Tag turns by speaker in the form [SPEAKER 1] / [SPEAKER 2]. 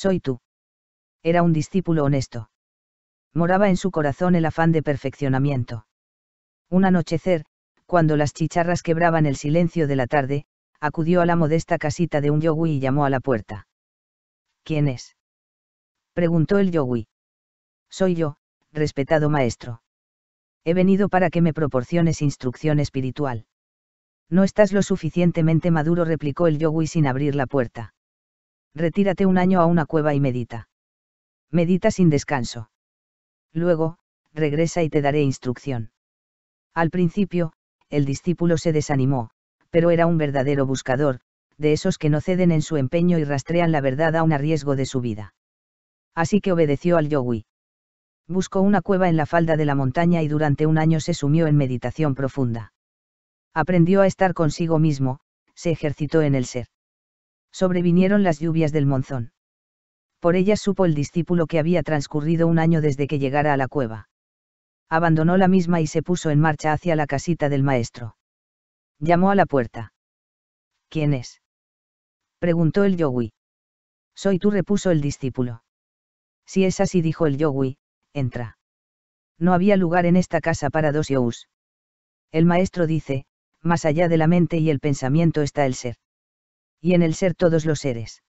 [SPEAKER 1] Soy tú. Era un discípulo honesto. Moraba en su corazón el afán de perfeccionamiento. Un anochecer, cuando las chicharras quebraban el silencio de la tarde, acudió a la modesta casita de un yogui y llamó a la puerta. ¿Quién es? preguntó el yogui. Soy yo, respetado maestro. He venido para que me proporciones instrucción espiritual. No estás lo suficientemente maduro, replicó el yogui sin abrir la puerta. Retírate un año a una cueva y medita. Medita sin descanso. Luego, regresa y te daré instrucción. Al principio, el discípulo se desanimó, pero era un verdadero buscador, de esos que no ceden en su empeño y rastrean la verdad a un riesgo de su vida. Así que obedeció al yogui. Buscó una cueva en la falda de la montaña y durante un año se sumió en meditación profunda. Aprendió a estar consigo mismo, se ejercitó en el ser sobrevinieron las lluvias del monzón. Por ellas supo el discípulo que había transcurrido un año desde que llegara a la cueva. Abandonó la misma y se puso en marcha hacia la casita del maestro. Llamó a la puerta. ¿Quién es? preguntó el yogui. Soy tú, repuso el discípulo. Si es así, dijo el yogui, entra. No había lugar en esta casa para dos yous. El maestro dice, más allá de la mente y el pensamiento está el ser y en el ser todos los seres.